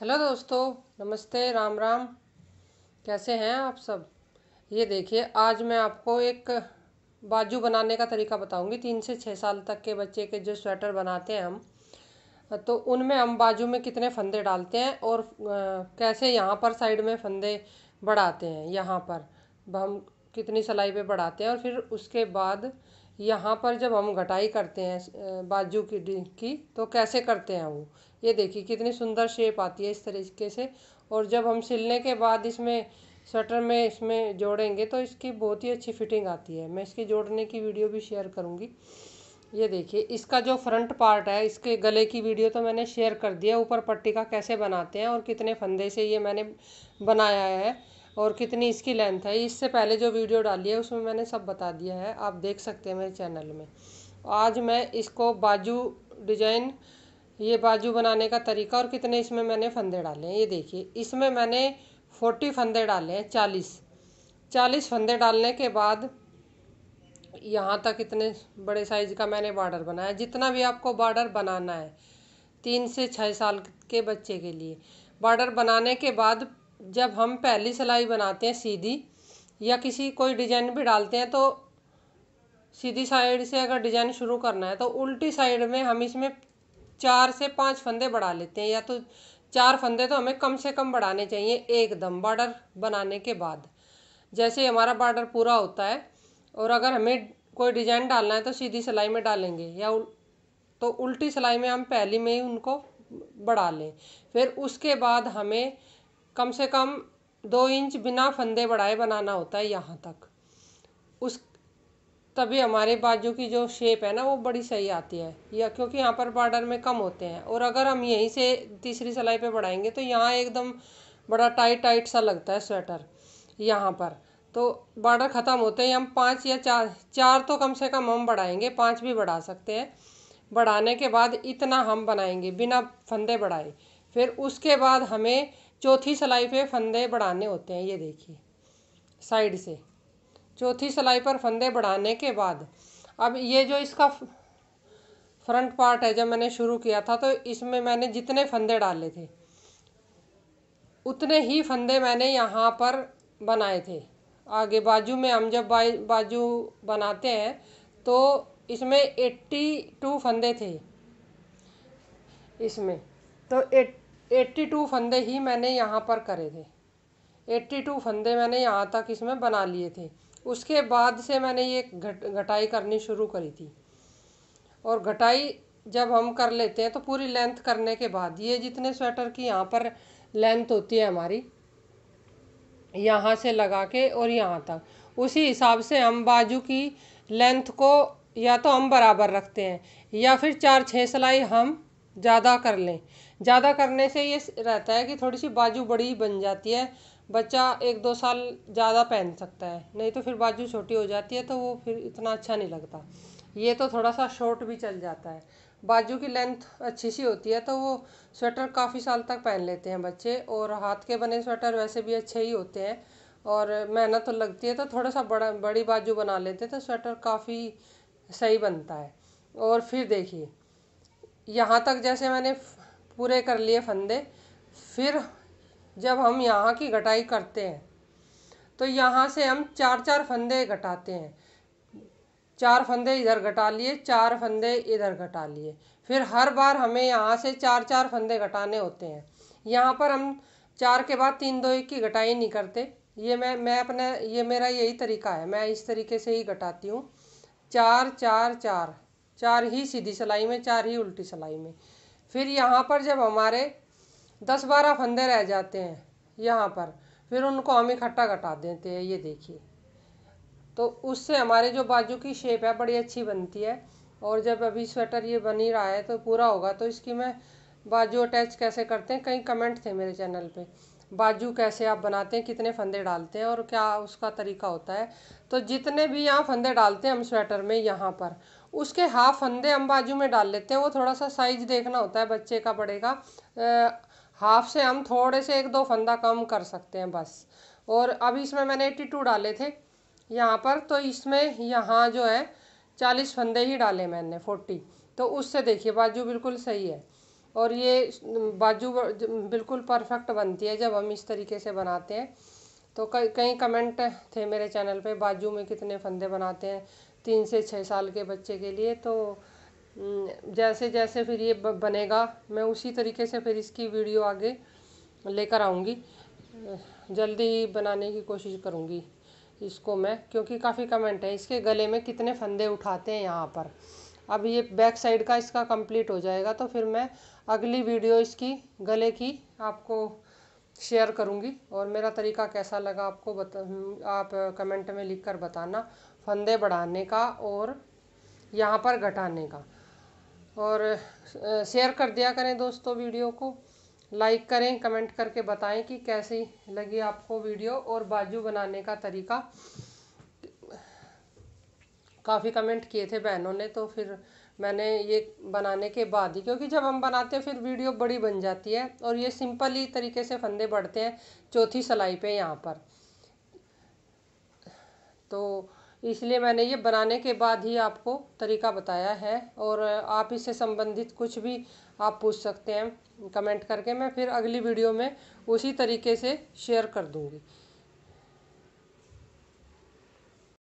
hello दोस्तों नमस्ते राम राम कैसे हैं आप सब ये देखिए आज मैं आपको एक बाजू बनाने का तरीका बताऊंगी तीन से छः साल तक के बच्चे के जो स्वेटर बनाते हैं हम तो उनमें हम बाजू में कितने फंदे डालते हैं और कैसे यहाँ पर साइड में फंदे बढ़ाते हैं यहाँ पर हम कितनी सिलाई पे बढ़ाते हैं और फिर उसके बाद यहाँ पर जब हम घटाई करते हैं बाजू की की तो कैसे करते हैं वो ये देखिए कितनी सुंदर शेप आती है इस तरीके से और जब हम सिलने के बाद इसमें स्वेटर में इसमें जोड़ेंगे तो इसकी बहुत ही अच्छी फिटिंग आती है मैं इसकी जोड़ने की वीडियो भी शेयर करूँगी ये देखिए इसका जो फ्रंट पार्ट है इसके गले की वीडियो तो मैंने शेयर कर दिया ऊपर पट्टी का कैसे बनाते हैं और कितने फंदे से ये मैंने बनाया है और कितनी इसकी लेंथ है इससे पहले जो वीडियो डाली है उसमें मैंने सब बता दिया है आप देख सकते हैं मेरे चैनल में आज मैं इसको बाजू डिजाइन ये बाजू बनाने का तरीका और कितने इसमें मैंने फंदे डाले हैं ये देखिए इसमें मैंने फोर्टी फंदे डाले हैं चालीस चालीस फंदे डालने के बाद यहाँ तक इतने बड़े साइज़ का मैंने बॉर्डर बनाया जितना भी आपको बॉर्डर बनाना है तीन से छः साल के बच्चे के लिए बॉर्डर बनाने के बाद जब हम पहली सिलाई बनाते हैं सीधी या किसी कोई डिजाइन भी डालते हैं तो सीधी साइड से अगर डिजाइन शुरू करना है तो उल्टी साइड में हम इसमें चार से पाँच फंदे बढ़ा लेते हैं या तो चार फंदे तो हमें कम से कम बढ़ाने चाहिए एकदम बॉर्डर बनाने के बाद जैसे हमारा बॉर्डर पूरा होता है और अगर हमें कोई डिजाइन डालना है तो सीधी सिलाई में डालेंगे या उल, तो उल्टी सिलाई में हम पहली में ही उनको बढ़ा लें फिर उसके बाद हमें कम से कम दो इंच बिना फंदे बढ़ाए बनाना होता है यहाँ तक उस तभी हमारे बाजू की जो शेप है ना वो बड़ी सही आती है या क्योंकि यहाँ पर बॉर्डर में कम होते हैं और अगर हम यहीं से तीसरी सिलाई पे बढ़ाएंगे तो यहाँ एकदम बड़ा टाइट टाइट सा लगता है स्वेटर यहाँ पर तो बॉर्डर ख़त्म होते ही हम पाँच या चार चार तो कम से कम हम बढ़ाएंगे पाँच भी बढ़ा सकते हैं बढ़ाने के बाद इतना हम बनाएंगे बिना फंदे बढ़ाए फिर उसके बाद हमें चौथी सिलाई पे फंदे बढ़ाने होते हैं ये देखिए साइड से चौथी सिलाई पर फंदे बढ़ाने के बाद अब ये जो इसका फ्रंट पार्ट है जब मैंने शुरू किया था तो इसमें मैंने जितने फंदे डाले थे उतने ही फंदे मैंने यहाँ पर बनाए थे आगे बाजू में हम जब बाजू बनाते हैं तो इसमें एट्टी टू फंदे थे इसमें तो एट एट्टी टू फंदे ही मैंने यहाँ पर करे थे एट्टी टू फंदे मैंने यहाँ तक इसमें बना लिए थे उसके बाद से मैंने ये घट घटाई करनी शुरू करी थी और घटाई जब हम कर लेते हैं तो पूरी लेंथ करने के बाद ये जितने स्वेटर की यहाँ पर लेंथ होती है हमारी यहाँ से लगा के और यहाँ तक उसी हिसाब से हम बाजू की लेंथ को या तो हम बराबर रखते हैं या फिर चार छः सिलाई हम ज़्यादा कर लें ज़्यादा करने से ये रहता है कि थोड़ी सी बाजू बड़ी बन जाती है बच्चा एक दो साल ज़्यादा पहन सकता है नहीं तो फिर बाजू छोटी हो जाती है तो वो फिर इतना अच्छा नहीं लगता ये तो थोड़ा सा शॉर्ट भी चल जाता है बाजू की लेंथ अच्छी सी होती है तो वो स्वेटर काफ़ी साल तक पहन लेते हैं बच्चे और हाथ के बने स्वेटर वैसे भी अच्छे ही होते हैं और मेहनत तो लगती है तो थोड़ा सा बड़ा बड़ी बाजू बना लेते हैं तो स्वेटर काफ़ी सही बनता है और फिर देखिए यहाँ तक जैसे मैंने पूरे कर लिए फंदे फिर जब हम यहाँ की घटाई करते हैं तो यहाँ से हम चार चार फंदे घटाते हैं चार फंदे इधर घटा लिए चार फंदे इधर घटा लिए फिर हर बार हमें यहाँ से चार चार फंदे घटाने होते हैं यहाँ पर हम चार के बाद तीन दो एक की घटाई नहीं करते ये मैं मैं अपने ये मेरा यही तरीका है मैं इस तरीके से ही घटाती हूँ चार चार चार चार ही सीधी सिलाई में चार ही उल्टी सिलाई में फिर यहाँ पर जब हमारे दस बारह फंदे रह जाते हैं यहाँ पर फिर उनको हम इकट्ठा घटा देते हैं ये देखिए तो उससे हमारे जो बाजू की शेप है बड़ी अच्छी बनती है और जब अभी स्वेटर ये बन ही रहा है तो पूरा होगा तो इसकी मैं बाजू अटैच कैसे करते हैं कई कमेंट थे मेरे चैनल पे बाजू कैसे आप बनाते हैं कितने फंदे डालते हैं और क्या उसका तरीका होता है तो जितने भी यहाँ फंदे डालते हैं हम स्वेटर में यहाँ पर उसके हाफ फंदे हम बाजू में डाल लेते हैं वो थोड़ा सा साइज देखना होता है बच्चे का बड़े का हाफ से हम थोड़े से एक दो फंदा कम कर सकते हैं बस और अब इसमें मैंने एट्टी टू डाले थे यहाँ पर तो इसमें यहाँ जो है चालीस फंदे ही डाले मैंने फोर्टी तो उससे देखिए बाजू बिल्कुल सही है और ये बाजू बिल्कुल परफेक्ट बनती है जब हम इस तरीके से बनाते हैं तो कई कई कमेंट थे मेरे चैनल पे बाजू में कितने फंदे बनाते हैं तीन से छः साल के बच्चे के लिए तो जैसे जैसे फिर ये बनेगा मैं उसी तरीके से फिर इसकी वीडियो आगे लेकर आऊँगी जल्दी ही बनाने की कोशिश करूँगी इसको मैं क्योंकि काफ़ी कमेंट है इसके गले में कितने फंदे उठाते हैं यहाँ पर अब ये बैक साइड का इसका कंप्लीट हो जाएगा तो फिर मैं अगली वीडियो इसकी गले की आपको शेयर करूँगी और मेरा तरीका कैसा लगा आपको बता आप कमेंट में लिख कर बताना फंदे बढ़ाने का और यहाँ पर घटाने का और शेयर कर दिया करें दोस्तों वीडियो को लाइक करें कमेंट करके बताएं कि कैसी लगी आपको वीडियो और बाजू बनाने का तरीका काफ़ी कमेंट किए थे बहनों ने तो फिर मैंने ये बनाने के बाद ही क्योंकि जब हम बनाते हैं फिर वीडियो बड़ी बन जाती है और ये सिंपल ही तरीके से फंदे बढ़ते हैं चौथी सिलाई पे यहाँ पर तो इसलिए मैंने ये बनाने के बाद ही आपको तरीका बताया है और आप इससे संबंधित कुछ भी आप पूछ सकते हैं कमेंट करके मैं फिर अगली वीडियो में उसी तरीके से शेयर कर दूँगी